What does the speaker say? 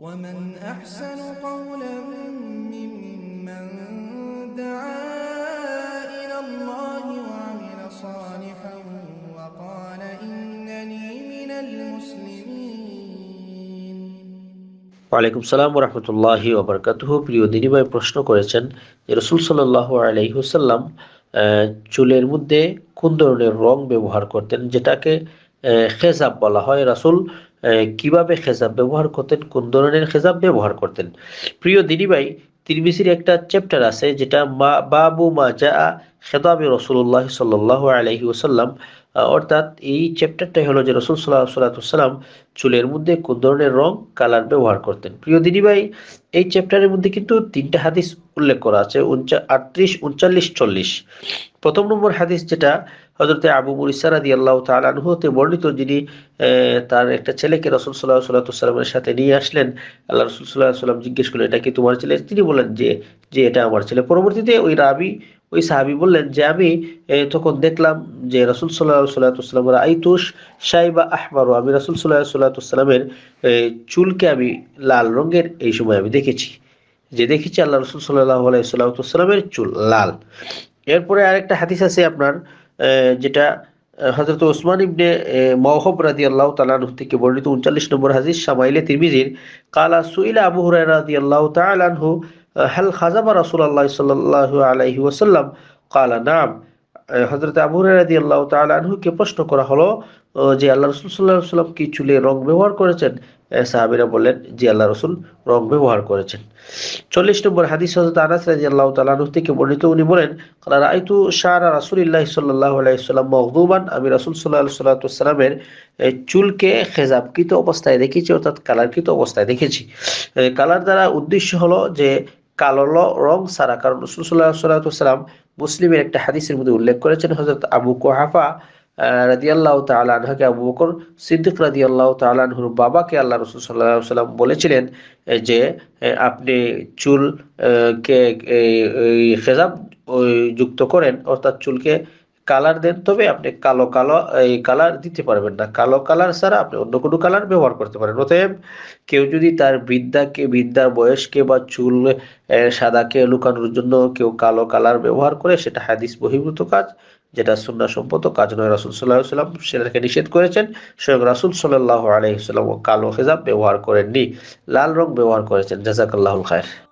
ومن أحسن قولا ممن دعا ওয়ালাইকুম সালাম রহমতুল্লাহ ওবরকাতুহ প্রিয় দিনী প্রশ্ন করেছেন যে রসুল সাল্লাহ আলাইহুসাল্লাম চুলের মধ্যে কোন ধরনের রং ব্যবহার করতেন যেটাকে খেজাব বলা হয় রাসুল কিভাবে খেজাব ব্যবহার করতেন কোন ধরনের খেজাব ব্যবহার করতেন প্রিয় দিনী ভাই তিরমিসির একটা চ্যাপ্টার আছে যেটা মা বাবু মা যা খেদাবে রসুল্লাহ সাল্লাহ আলহি ওসাল্লাম অর্থাৎ এই চ্যাপ্টারটাই হলো যে রসুল সাল্লাহ সাল্লাতুসাল্লাম চুলের মধ্যে কোন ধরনের রং কালার ব্যবহার করতেন প্রিয় দিদি ভাই এই চ্যাপ্টারের মধ্যে কিন্তু তিনটা হাদিস উল্লেখ করা আছে উনচা আটত্রিশ উনচল্লিশ চল্লিশ প্রথম নম্বর হাদিস যেটা হজরতে আবু মুরিসা রাদি আল্লাহ তালহতে বর্ণিত যিনি তার একটা ছেলেকে রসুল সাল্লাহ সাল্লাতামের সাথে নিয়ে আসলেন আল্লাহ রসুল সাল্লাহ সাল্লাম জিজ্ঞেস করলেন এটা কি তোমার ছেলে তিনি বলেন যে যে এটা আমার ছেলে পরবর্তীতে ওই রাবি ওই সাহাবি বললেন যে আমি তখন দেখলাম যে রসুল সাল্লাহ আইতুস সাইবা আমি রাসুল চুলকে আমি লাল রঙের এই সময় আমি দেখেছি যে দেখেছি আল্লাহ রসুল সাল্লাহ আলাইসাল্লামের চুল লাল এরপরে আরেকটা হাদিস আছে আপনার যেটা হজরত ওসমান ইবনে মহব রাজি আল্লাহ তালানহ থেকে বর্ণিত উনচল্লিশ নম্বর হাজির সামাইলে তিরমিজির কালা সুইলা আবু হুরাই রাজি আল্লাহ তালানহু হাল খাজাবা রাসুল আল্লাহ সাল্লাহ আলাইহি ওসাল্লাম কালা নাম হজরত আবুরাদি আল্লাহ তালহুকে প্রশ্ন করা হলো যে আল্লাহ রসুল সাল্লাহ সাল্লাম কি চুলে রং ব্যবহার করেছেন সাহাবিরা বললেন যে আল্লাহ রসুল রং ব্যবহার করেছেন চল্লিশ নম্বর হাদিস হজরত আনাস রাজি আল্লাহ তালু থেকে বর্ণিত উনি বলেন কারণ আইতু শাহ রাসুলিল্লাহ সাল্লাহ আলাইসাল্লাম মহদুবান আমি রাসুল সাল্লাহ সাল্লাতামের চুলকে খেজাবকৃত অবস্থায় দেখেছি অর্থাৎ কালারকৃত অবস্থায় দেখেছি কালার দ্বারা উদ্দেশ্য হলো যে কালো রং সারা কারণ রসুল সাল্লাহ সাল্লাহ সাল্লাম মুসলিমের একটা হাদিসের মধ্যে উল্লেখ করেছেন হজরত আবু কোহাফা রাদিয়াল্লাহ তালাহাকে আবু বকর সিদ্দিক রাদিয়াল্লাহ তালাহুর বাবাকে আল্লাহ রসুল সাল্লাহ সাল্লাম বলেছিলেন যে আপনি চুলকে খেজাব যুক্ত করেন অর্থাৎ চুলকে কালার দেন তবে আপনি কালো কালো এই কালার দিতে পারবেন না কালো কালার ছাড়া আপনি অন্য কোনো কালার ব্যবহার করতে পারেন অতএব কেউ যদি তার বিদ্যাকে বিদ্যার বয়সকে বা চুল সাদাকে লুকানোর জন্য কেউ কালো কালার ব্যবহার করে সেটা হাদিস বহির্ভূত কাজ যেটা সুন্না সম্পত কাজ নয় রাসুল সাল্লাহ সাল্লাম সেটাকে নিষেধ করেছেন স্বয়ং রাসুল সাল্লাহ আলহিসাল্লাম কালো হেজাব ব্যবহার করেননি লাল রং ব্যবহার করেছেন জাজাকাল্লাহুল খায়ের